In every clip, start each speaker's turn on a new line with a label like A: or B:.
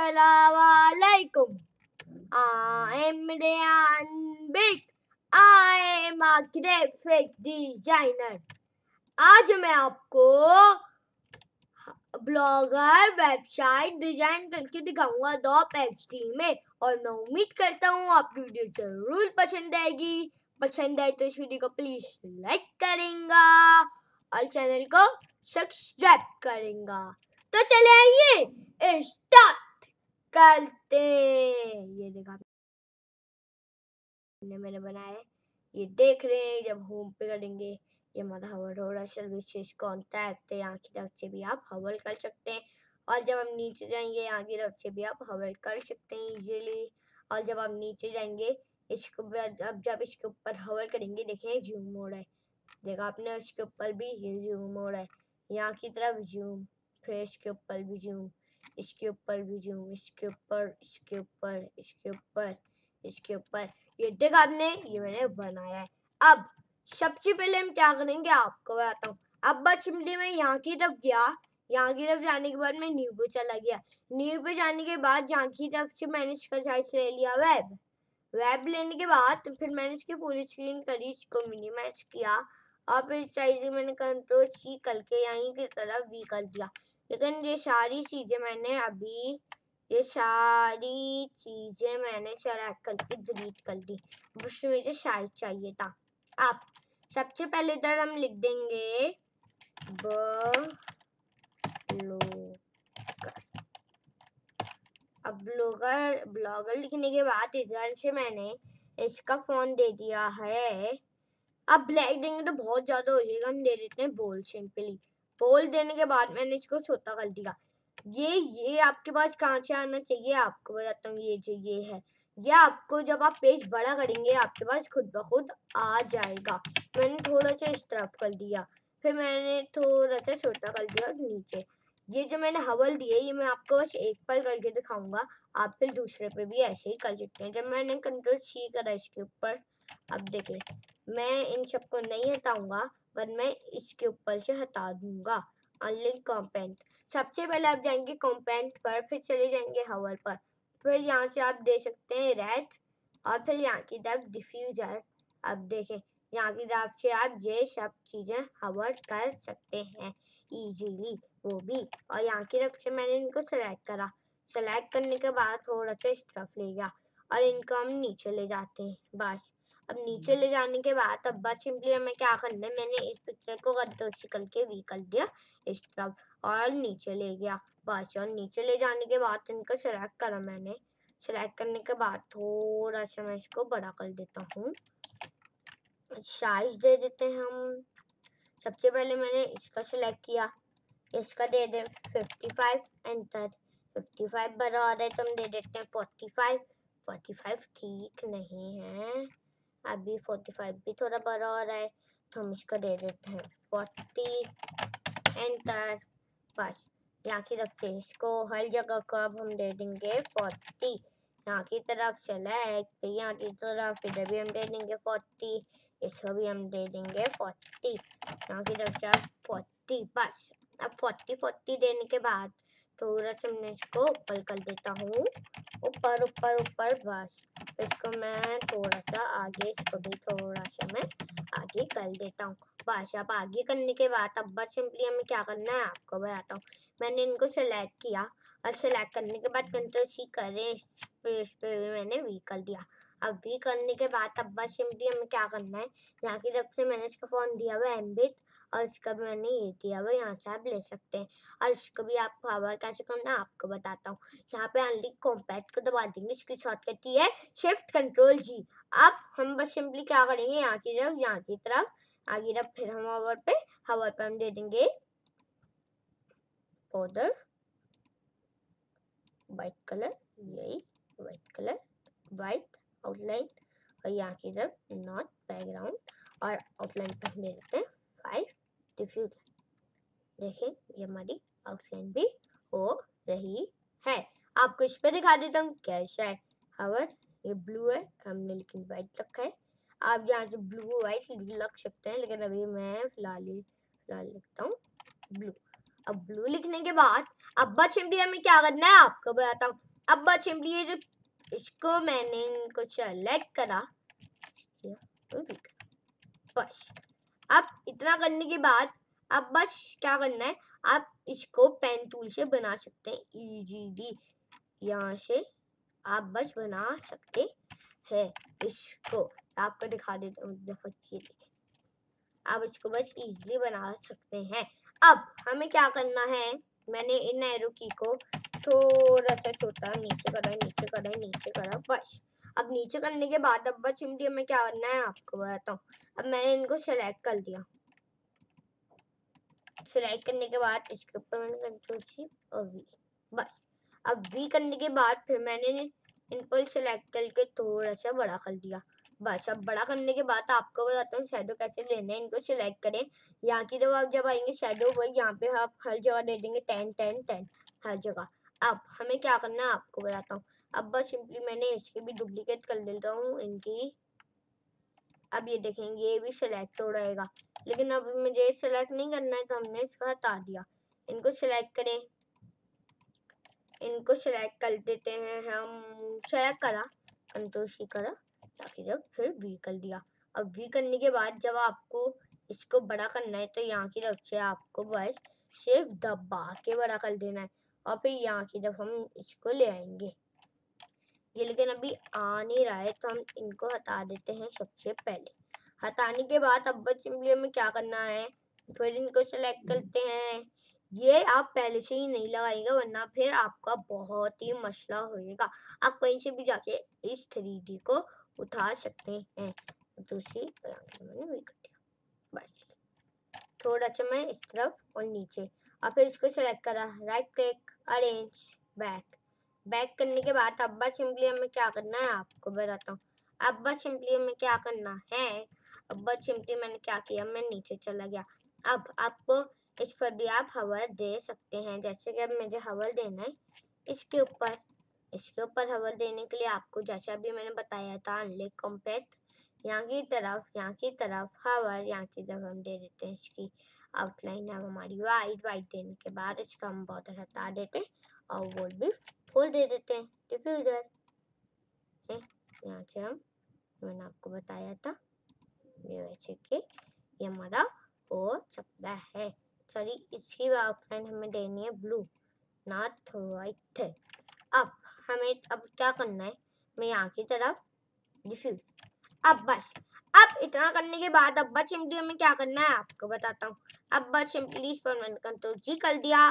A: Assalamualaikum. I am Ryan Big. I am a graphic designer. आज मैं आपको blogger website design करके दिखाऊंगा दो पैक्सटी में और मैं उम्मीद करता हूँ आपकी वीडियो जरूर पसंद आएगी पसंद आए तो इस वीडियो को प्लीज लाइक करेगा और चैनल को सब्सक्राइब करेगा तो चले आइए स्टार्ट निकलते ये देखा ने मैंने बनाया ये देख रहे हैं जब होम पे करेंगे ये हमारा हवल हो रहा सर्विसेज कॉन्टैक्ट है यहाँ की तरफ से भी आप हवल कर सकते हैं और जब हम नीचे जाएंगे यहाँ की तरफ से भी आप हवल कर सकते हैं इजीली और जब आप नीचे जाएंगे इसके ऊपर अब जब इसके ऊपर हवल करेंगे देखें जूम मोड़ है देखा आपने उसके ऊपर भी ये जूम मोड है यहाँ की तरफ जूम फिर इसके ऊपर भी जूम इसके ऊपर भी जूम इसके ऊपर इसके ऊपर इसके ऊपर इसके ऊपर ये देखा आपने ये मैंने बनाया है अब सबसे पहले हम क्या करेंगे आपको बताता हूँ अब बस इमली मैं यहाँ की तरफ गया यहाँ की तरफ जाने के बाद मैं न्यू पे चला गया न्यू पे जाने के बाद यहाँ की तरफ से मैंने इसका साइज ले लिया वेब वेब लेने के बाद फिर मैंने इसकी पूरी स्क्रीन करी इसको मिनिमाइज किया और फिर साइज मैंने कंट्रोल सी करके यहीं की तरफ वी कर दिया लेकिन ये सारी चीज़ें मैंने अभी ये सारी चीज़ें मैंने सेलेक्ट करके डिलीट कर दी उससे मुझे शायद चाहिए था आप सबसे पहले इधर हम लिख देंगे ब अब ब्लॉगर ब्लॉगर लिखने के बाद इधर से मैंने इसका फ़ोन दे दिया है अब ब्लैक देंगे तो बहुत ज़्यादा हो जाएगा हम दे देते हैं बोल सिंपली फोल देने के बाद मैंने इसको छोटा कर दिया ये ये आपके पास कहाँ से आना चाहिए आपको बताता हूँ ये जो ये है ये आपको जब आप पेज बड़ा करेंगे आपके पास खुद ब खुद आ जाएगा मैंने थोड़ा सा इस तरफ कर दिया फिर मैंने थोड़ा सा छोटा कर दिया नीचे ये जो मैंने हवल दिए ये मैं आपको बस एक पल करके दिखाऊंगा आप फिर दूसरे पे भी ऐसे ही कर सकते हैं जब मैंने कंट्रोल सी करा इसके ऊपर अब देख मैं इन सबको नहीं हटाऊंगा पर मैं इसके ऊपर से हटा दूंगा अनलिंक कॉम्पेंट सबसे पहले आप जाएंगे कॉम्पेंट पर फिर चले जाएंगे हवर पर फिर यहाँ से आप दे सकते हैं रेड और फिर यहाँ की तरफ डिफ्यूजर आप देखें यहाँ की तरफ से आप ये सब चीज़ें हवर कर सकते हैं इजीली वो भी और यहाँ की तरफ से मैंने इनको सेलेक्ट करा सेलेक्ट करने के बाद थोड़ा सा इस ले गया और इनको हम नीचे ले जाते हैं बस अब नीचे हम्म। ले जाने के बाद अब बस सिंपली हमें क्या करना है मैंने इस पिक्चर को गद्दोशी करके वी कर दिया इस तरफ और नीचे ले गया बस और नीचे ले जाने के बाद इनको सिलेक्ट करा मैंने सिलेक्ट करने के बाद थोड़ा सा मैं इसको बड़ा कर देता हूँ साइज दे देते हैं हम सबसे पहले मैंने इसका सिलेक्ट किया इसका दे दें fifty five enter fifty five बड़ा आ रहा है तो हम दे देते हैं फोर्टी फाइव फोर्टी फाइव ठीक नहीं है अभी फोर्टी फाइव भी थोड़ा बड़ा हो रहा है तो हम इसको दे देते हैं फोर्टी एंटर बस यहाँ की तरफ से इसको हर जगह को अब हम दे देंगे फोर्टी यहाँ की तरफ से लेग फिर यहाँ की तरफ इधर भी हम दे देंगे फोर्टी इसको भी हम दे देंगे फोर्टी यहाँ की तरफ से अब फोर्टी बस अब फोर्टी फोर्टी देने के बाद थोड़ा सा मैं इसको ऊपर कर देता हूँ ऊपर ऊपर ऊपर बस इसको मैं थोड़ा सा आगे इसको भी थोड़ा सा मैं आगे कर देता हूँ बस अब आगे करने के बाद अब बस सिंपली हमें क्या करना है आपको बताता हूँ मैंने इनको सेलेक्ट किया और सेलेक्ट करने के बाद कंट्रोल सी करें इस पर मैंने वी कर दिया अभी करने के बाद अब बस सिंपली हमें क्या करना है यहाँ की तरफ से मैंने इसका फ़ोन दिया हुआ एमबिट और इसका भी मैंने ये दिया हुआ यहाँ से आप ले सकते हैं और इसको भी आपको हवर कैसे करना है आपको बताता हूँ यहाँ पे अनलिक कॉम्पैक्ट को दबा देंगे इसकी शॉर्टकट ये है शिफ्ट कंट्रोल जी अब हम बस सिंपली क्या करेंगे यहाँ की तरफ यहाँ की तरफ आगे तरफ फिर हम हवर पे हवर पे हम दे देंगे पाउडर वाइट कलर यही व्हाइट कलर व्हाइट आउटलाइन और यहाँ की तरफ नॉर्थ बैकग्राउंड और आउटलाइन पर हमने रखते हैं फाइव डिफ्यूज देखें ये हमारी आउटलाइन भी हो रही है आपको इस पे दिखा देता हूँ कैसा है हवर ये ब्लू है हमने लेकिन व्हाइट रखा है आप यहाँ से ब्लू और वाइट लग सकते हैं लेकिन अभी मैं फिलहाल ही फिलहाल लिखता हूँ ब्लू अब ब्लू लिखने के बाद अब्बा चिमटी में क्या करना है आपको बताता हूँ अब्बा चिमटी जो इसको मैंने कुछ अलग करा तो बस अब इतना करने के बाद अब बस क्या करना है आप इसको पेन टूल से बना सकते हैं इजीली e यहाँ से आप बस बना सकते हैं इसको आपको दिखा देता हूँ ये देखें आप इसको बस इजीली बना सकते हैं अब हमें क्या करना है मैंने इन एरो की को थोड़ा सा छोटा नीचे करा नीचे करा नीचे करा बस अब नीचे करने के बाद अब बस इंडिया में क्या करना है आपको बताता हूँ अब मैंने इनको सेलेक्ट कर दिया सेलेक्ट करने के बाद इसके ऊपर मैंने कंट्रोल सी और वी बस अब वी करने के बाद फिर मैंने इनको सेलेक्ट करके थोड़ा सा बड़ा कर दिया बस अब बड़ा करने के बाद आपको बताता हूँ शेडो कैसे लेना है इनको सिलेक्ट करें यहाँ की जब आप जब आएंगे शेडो पर यहाँ पे आप हर जगह दे देंगे टेन टेन टेन हर जगह अब हमें क्या करना है आपको बताता हूँ अब बस सिंपली मैंने इसके भी डुप्लीकेट कर लेता हूँ इनकी अब ये देखेंगे ये भी सिलेक्ट हो रहेगा लेकिन अब मुझे सिलेक्ट नहीं करना है तो हमने इसको हटा दिया इनको सिलेक्ट करें इनको सिलेक्ट कर देते हैं हम सेलेक्ट करा कंट्रोल करा ताकि जब फिर वी कर दिया अब वी करने के बाद जब आपको इसको बड़ा करना है तो यहाँ की तरफ से आपको बस सिर्फ दबा के बड़ा कर देना है और फिर यहाँ की जब हम इसको ले आएंगे ये लेकिन अभी आ नहीं रहा है तो हम इनको हटा देते हैं सबसे पहले हटाने के बाद अब बस सिंपली हमें क्या करना है फिर इनको सेलेक्ट हम्म। करते हैं ये आप पहले से ही नहीं लगाएंगे वरना फिर आपका बहुत ही मसला होएगा आप कहीं से भी जाके इस थ्री को उठा सकते हैं दूसरी मैंने बस थोड़ा सा मैं इस तरफ और नीचे और फिर इसको सेलेक्ट करा right click arrange back back करने के बाद अब बस सिंपली हमें क्या करना है आपको बताता हूँ अब बस सिंपली हमें क्या करना है अब बस सिंपली मैंने क्या किया मैं नीचे चला गया अब आपको इस पर भी आप हवर दे सकते हैं जैसे कि अब मुझे हवर देना है इसके ऊपर इसके ऊपर हवर देने के लिए आपको जैसे अभी मैंने बताया था अनलिक कॉम्पैक्ट यहाँ की तरफ यहाँ की तरफ हवर यहाँ की तरफ हम दे देते हैं इसकी आउटलाइन अब हमारी वाइट वाइट देने के बाद इसको हम बॉर्डर अच्छा हटा देते हैं और वो भी फुल दे देते हैं डिफ्यूज़र यहाँ से हम मैंने आपको बताया था ये वैसे कि ये हमारा हो सकता है सॉरी इसकी आउटलाइन हमें देनी है ब्लू नॉट वाइट अब हमें अब क्या करना है मैं यहाँ की तरफ डिफ्यूज अब बस अब इतना करने के बाद अब बस सिंपली हमें क्या करना है आपको बताता हूँ अब बस सिंपली इस पर मैंने कंट्रोल जी कर दिया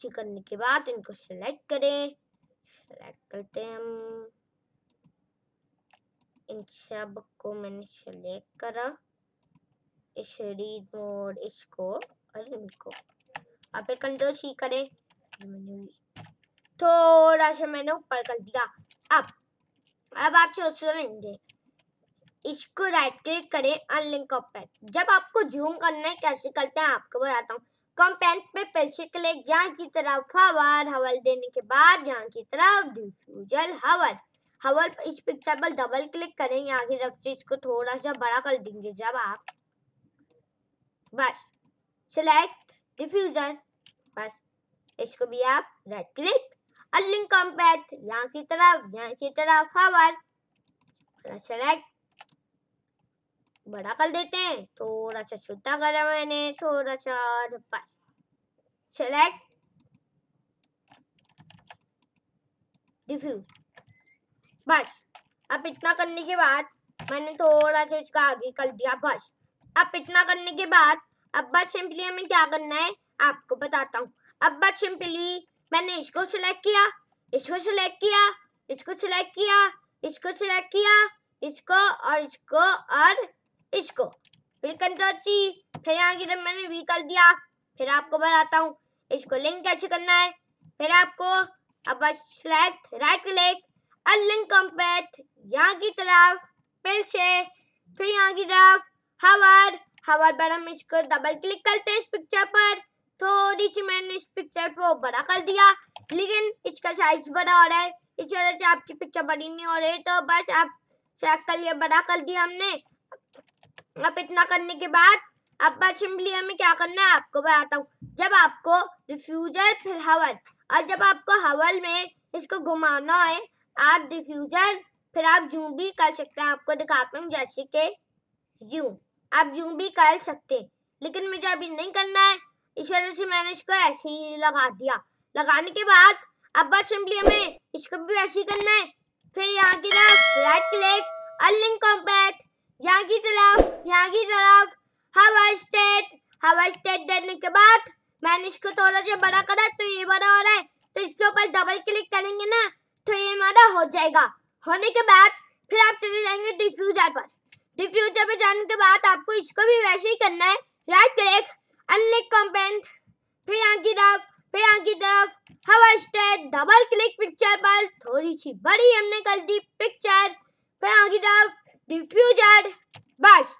A: जी करने के बाद इनको सेलेक्ट करें सेलेक्ट करते हैं हम इन सब को मैंने सेलेक्ट करा इस रीड मोड इसको और इनको अब फिर कंट्रोल सी करें थोड़ा सा मैंने ऊपर कर दिया अब अब आप सोच रहेंगे इसको राइट क्लिक करें अनलिंक कंपेंट जब आपको जूम करना है कैसे करते हैं आपको बताता हूँ कंपेंट पे पीछे क्लिक यहाँ की तरफ हवर हवल देने के बाद यहाँ की तरफ डिफ्यूजल हवर हवर इस पिक्चर पर डबल क्लिक करें यहाँ की तरफ से इसको थोड़ा सा बड़ा कर देंगे जब आप बस सिलेक्ट डिफ्यूजर बस इसको भी आप राइट क्लिक अनलिंक कॉम्पैक्ट यहाँ की तरफ यहाँ की तरफ हवर सेलेक्ट बड़ा कर देते हैं थोड़ा सा छोटा करा मैंने थोड़ा सा पास सेलेक्ट डिफ्यूज बस अब इतना करने के बाद मैंने थोड़ा सा इसका आगे कर दिया बस अब इतना करने के बाद अब बस सिंपली हमें क्या करना है आपको बताता हूँ अब बस सिंपली मैंने इसको सिलेक्ट किया इसको सिलेक्ट किया इसको सिलेक्ट किया इसको सिलेक्ट किया इसको और इसको और इसको फिर कंट्रोल सी फिर यहाँ की तरफ मैंने वी कर दिया फिर आपको बताता हूँ इसको लिंक कैसे करना है फिर आपको अब select right click unlink link यहाँ की तरफ फिर से फिर यहाँ की तरफ हवर हवर पर हम इसको डबल क्लिक करते हैं इस पिक्चर पर थोड़ी सी मैंने इस पिक्चर को बड़ा कर दिया लेकिन इसका साइज बड़ा हो रहा है इस वजह से आपकी पिक्चर बड़ी नहीं हो रही तो बस आप चेक कर लिए बड़ा कर दिया हमने अब इतना करने के बाद अब असेंबलियर में क्या करना है आपको बताता हूँ जब आपको डिफ्यूजर फिर हवल और जब आपको हवल में इसको घुमाना है आप डिफ्यूजर फिर आप जूम भी कर सकते हैं आपको दिखाते हूँ जैसे कि जूम आप जूम भी कर सकते हैं लेकिन मुझे अभी नहीं करना है इस वजह से मैंने इसको ऐसे ही लगा दिया लगाने के बाद अब असेंबली में इसको भी वैसे ही करना है फिर यहाँ की ना राइट क्लिक और लिंक कॉम्पैक्ट यहाँ की तरफ यहाँ की तरफ हवा स्टेट हवा स्टेट देने के बाद मैंने इसको थोड़ा सा बड़ा करा तो ये बड़ा हो रहा है तो इसके ऊपर डबल क्लिक करेंगे ना तो ये हमारा हो जाएगा होने के बाद फिर आप चले जाएंगे डिफ्यूजर पर डिफ्यूजर पर जाने के बाद आपको इसको भी वैसे ही करना है राइट क्लिक अनलिक कंपेंट फिर यहाँ की तरफ फिर यहाँ की तरफ हवा स्टेट डबल क्लिक पिक्चर पर थोड़ी सी बड़ी हमने कर दी पिक्चर फिर यहाँ की तरफ डिफ्यूजर बस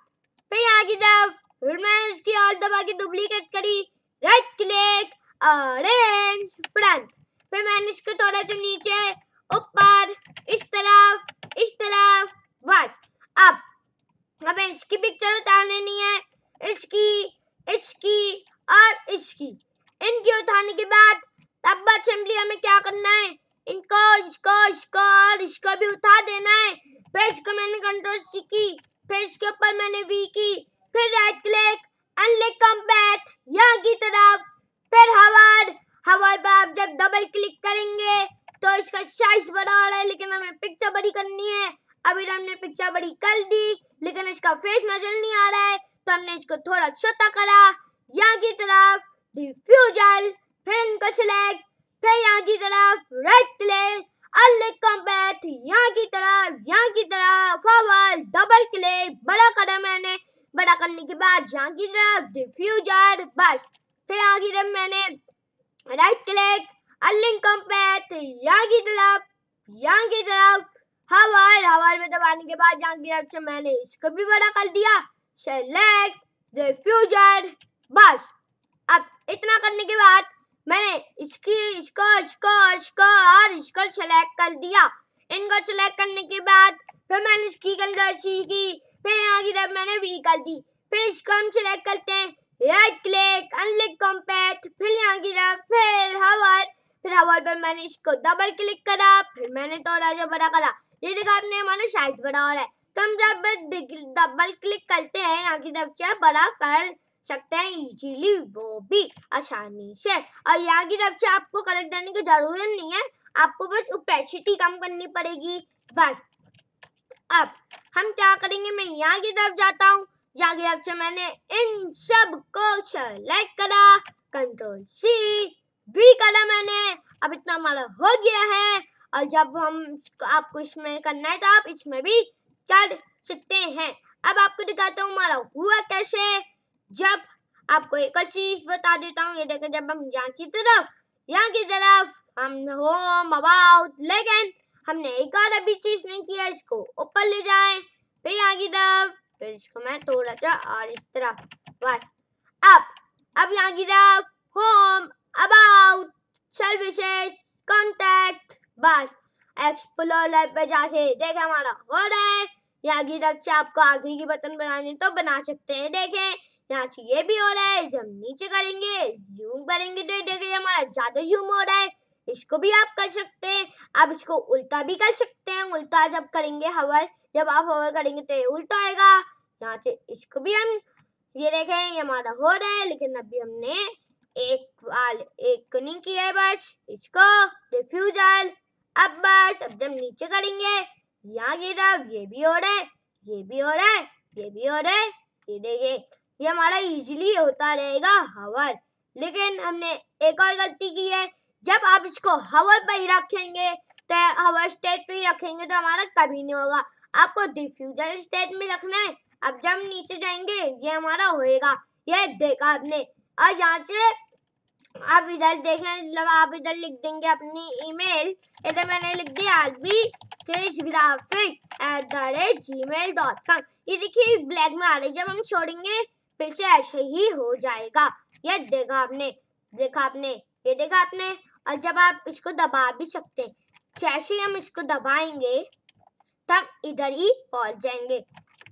A: पे आगे तब फिर मैंने इसकी ऑल दबा के डुप्लीकेट करी राइट क्लिक ऑरेंज फ्रंट फिर मैंने इसको थोड़ा सा नीचे ऊपर इस तरफ इस तरफ बस अब हमें इसकी पिक्चर उतारने नहीं है इसकी इसकी और इसकी इनकी उठाने के बाद अब असेंबली हमें क्या करना है इनको इसको इसको और इसको भी उठा देना है फिर इसको मैंने कंट्रोल सी की फिर इसके ऊपर मैंने वी की फिर राइट क्लिक अनलिक कम्पैक्ट यहाँ की तरफ फिर हवार हवार पर आप जब डबल क्लिक करेंगे तो इसका साइज बड़ा हो रहा है लेकिन हमें पिक्चर बड़ी करनी है अभी तो हमने पिक्चर बड़ी कर दी लेकिन इसका फेस नजर नहीं आ रहा है तो हमने इसको थोड़ा छोटा करा यहाँ की तरफ डिफ्यूजल फिर इनको सिलेक्ट फिर यहाँ की तरफ राइट क्लिक यहाँ की यहाँ की फॉरवर्ड डबल बड़ा मैंने बड़ा करने के बाद यहाँ की तरफ डिफ्यूजर बस फिर यहाँ की तरफ मैंने राइट क्लिक यहाँ की तरफ यहाँ की तरफ में दबाने के बाद यहाँ की तरफ से मैंने इसको भी बड़ा कर दिया सेलेक्ट डिफ्यूजर बस अब इतना करने के बाद मैंने इसकी इसको इसको इसको और इसको सेलेक्ट कर दिया इनको सेलेक्ट करने के बाद फिर मैंने इसकी कलर अच्छी की फिर यहाँ की तरफ मैंने ब्री कर दी फिर इसको हम सेलेक्ट करते हैं राइट क्लिक अनलिक कॉम्पैक्ट फिर यहाँ की तरफ फिर हवर फिर हवर पर मैंने इसको डबल क्लिक करा फिर मैंने थोड़ा तो जो बड़ा करा ये देखा आपने हमारा साइज बड़ा हो रहा है तो हम जब डबल क्लिक करते हैं यहाँ की तरफ से बड़ा कर सकते हैं इजीली वो भी आसानी से और यहाँ की तरफ से आपको कलर डालने की ज़रूरत नहीं है आपको बस ओपेसिटी कम करनी पड़ेगी बस अब हम क्या करेंगे मैं यहाँ की तरफ जाता हूँ यहाँ की तरफ से मैंने इन सब को सेलेक्ट करा कंट्रोल सी भी करा मैंने अब इतना हमारा हो गया है और जब हम आपको इसमें करना है तो आप इसमें भी कर सकते हैं अब आपको दिखाता हूँ हमारा हुआ कैसे जब आपको एक और चीज बता देता हूँ ये देखें जब हम यहाँ की तरफ यहाँ की तरफ हम होम अबाउट लेकिन हमने एक और अभी चीज नहीं किया इसको ऊपर ले जाए फिर यहाँ की तरफ फिर इसको मैं थोड़ा सा और इस तरह बस अब अब यहाँ की तरफ होम अबाउट सर्विसेज कॉन्टेक्ट बस एक्सप्लोरर पे जाके देखे हमारा हो रहा है यहाँ की तरफ से आपको आखिरी की बटन बनाने तो बना सकते हैं देखें यहाँ से ये भी हो रहा है जब नीचे करेंगे जूम करेंगे तो देखिए हमारा ज़्यादा जूम हो रहा है इसको भी आप कर सकते हैं आप इसको उल्टा भी कर सकते हैं उल्टा जब करेंगे हवर जब आप हवर करेंगे तो ये उल्टा आएगा यहाँ से इसको भी हम ये देखें ये हमारा हो रहा है लेकिन अभी हमने एक वाल एक को नहीं किया है बस इसको डिफ्यूजल अब बस अब जब नीचे करेंगे यहाँ गिरा ये भी हो रहा है ये भी हो रहा है ये भी हो रहा है ये देखिए ये हमारा इजीली होता रहेगा हवर लेकिन हमने एक और गलती की है जब आप इसको हवर पर ही रखेंगे तो हवर स्टेट पे ही रखेंगे तो हमारा कभी नहीं होगा आपको डिफ्यूजल स्टेट में रखना है अब जब नीचे जाएंगे ये हमारा होएगा ये देखा आपने और यहाँ से आप इधर देख रहे हैं मतलब आप इधर लिख देंगे अपनी ईमेल इधर मैंने लिख दिया R B Tej graphic at the rate Gmail dot com ये देखिए ब्लैक में आ रही है जब हम छोड़ेंगे फिर से ऐसे ही हो जाएगा ये देखा आपने देखा आपने ये देखा आपने और जब आप इसको दबा भी सकते हैं जैसे हम इसको दबाएंगे तब इधर ही पहुंच जाएंगे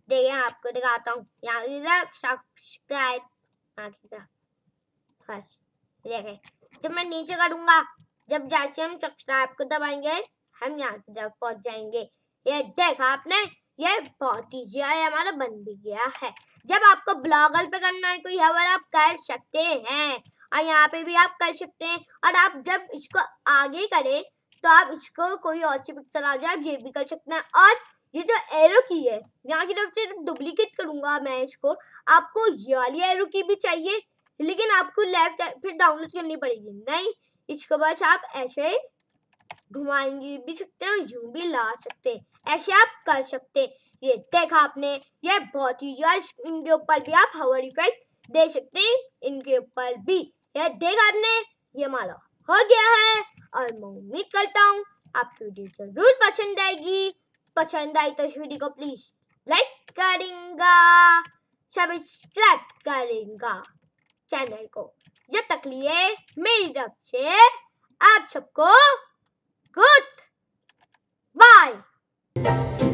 A: देखिए आपको दिखाता हूँ यहाँ इधर सब्सक्राइब बस देखें जब मैं नीचे करूंगा जब जैसे हम सब्सक्राइब को दबाएंगे हम यहाँ की तरफ पहुंच जाएंगे ये देखा आपने ये बहुत ईजी है हमारा बन भी गया है जब आपको ब्लॉगल पे करना है कोई हवर आप कर सकते हैं और यहाँ पे भी आप कर सकते हैं और आप जब इसको आगे करें तो आप इसको कोई और सी पिक्चर आ जाए आप ये भी कर सकते हैं और ये जो एरो की है यहाँ की तरफ से डुप्लीकेट करूँगा मैं इसको आपको ये वाली एरो की भी चाहिए लेकिन आपको लेफ्ट फिर डाउनलोड करनी पड़ेगी नहीं इसको बस आप ऐसे घुमाएंगे भी सकते हैं यूं भी ला सकते हैं ऐसे आप कर सकते हैं ये देखा आपने ये बहुत ही यार इनके ऊपर भी आप हवर इफेक्ट दे सकते हैं इनके ऊपर भी ये देखा आपने ये हमारा हो गया है और मैं उम्मीद करता हूँ आपकी वीडियो जरूर पसंद आएगी पसंद आई तो इस वीडियो को प्लीज लाइक करेंगा सब्सक्राइब करेंगा चैनल को जब तक लिए मेरी तरफ से आप सबको Good. Bye.